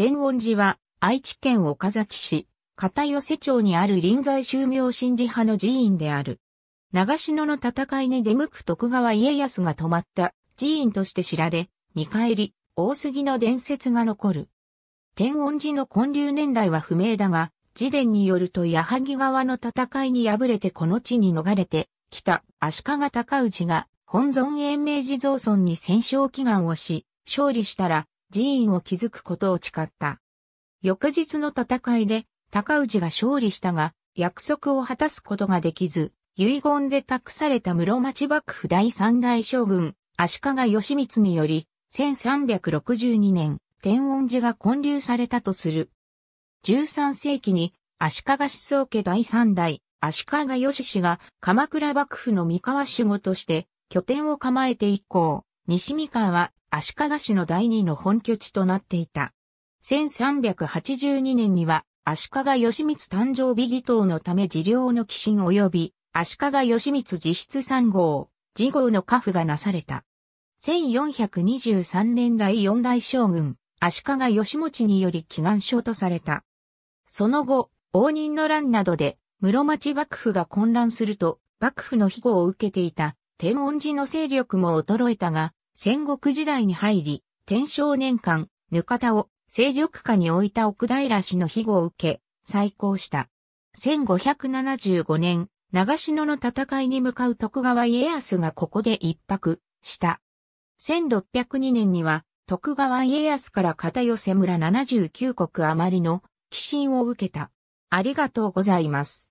天音寺は、愛知県岡崎市、片寄町にある臨済宗明神寺派の寺院である。長篠の戦いに出向く徳川家康が泊まった寺院として知られ、見返り、大杉の伝説が残る。天音寺の建立年代は不明だが、寺伝によると矢作川の戦いに敗れてこの地に逃れてきた足利尊氏が本尊延命地蔵村に戦勝祈願をし、勝利したら寺院を築くことを誓った。翌日の戦いで、高氏が勝利したが、約束を果たすことができず、遺言で託された室町幕府第三代将軍、足利義満により、1362年、天音寺が建立されたとする。13世紀に、足利思想家第三代、足利義氏が鎌倉幕府の三河守護として拠点を構えて以降、西三河は足利市の第二の本拠地となっていた。1382年には、足利義満誕生日義党のため治療の寄進及び、足利義満自筆三号、次号の家父がなされた。1423年代四代将軍、足利義持により祈願書とされた。その後、応仁の乱などで、室町幕府が混乱すると、幕府の庇護を受けていた天恩寺の勢力も衰えたが、戦国時代に入り、天正年間、ぬかたを勢力下に置いた奥平氏の庇護を受け、再興した。1575年、長篠の戦いに向かう徳川家康がここで一泊した。1602年には、徳川家康から片寄村79国余りの寄進を受けた。ありがとうございます。